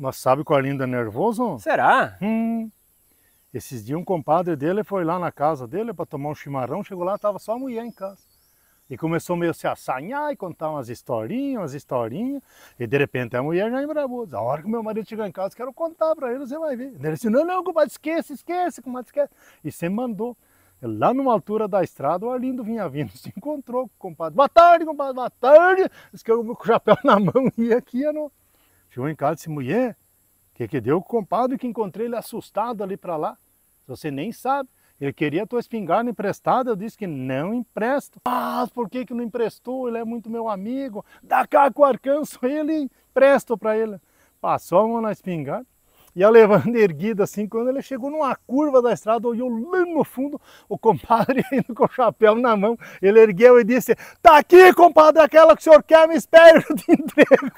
Mas sabe qual Arlindo é tá nervoso? Será? Hum. Esses dias um compadre dele foi lá na casa dele para tomar um chimarrão, chegou lá, tava só a mulher em casa. E começou meio assim a se assanhar e contar umas historinhas, umas historinhas. E de repente a mulher já embravou. Diz, a hora que meu marido chegar em casa, quero contar para ele, você vai ver. Ele disse, não, não, compadre, esquece, esquece, compadre, esquece. E você mandou. Lá numa altura da estrada, o Arlindo vinha vindo, se encontrou com o compadre. Boa tarde, compadre, boa tarde. Diz que eu com o chapéu na mão ia aqui, eu não... Chegou em casa e disse, mulher, o que, que deu o compadre que encontrei ele assustado ali para lá? Você nem sabe. Ele queria a tua espingarda emprestada, eu disse que não empresto. Mas por que, que não emprestou? Ele é muito meu amigo. Dá cá com o arcanço, ele empresto para ele. Passou a mão na espingarda, e a levando erguida assim, quando ele chegou numa curva da estrada, olhou lá no fundo, o compadre indo com o chapéu na mão, ele ergueu e disse, tá aqui compadre, aquela que o senhor quer, me espere, eu te entrego.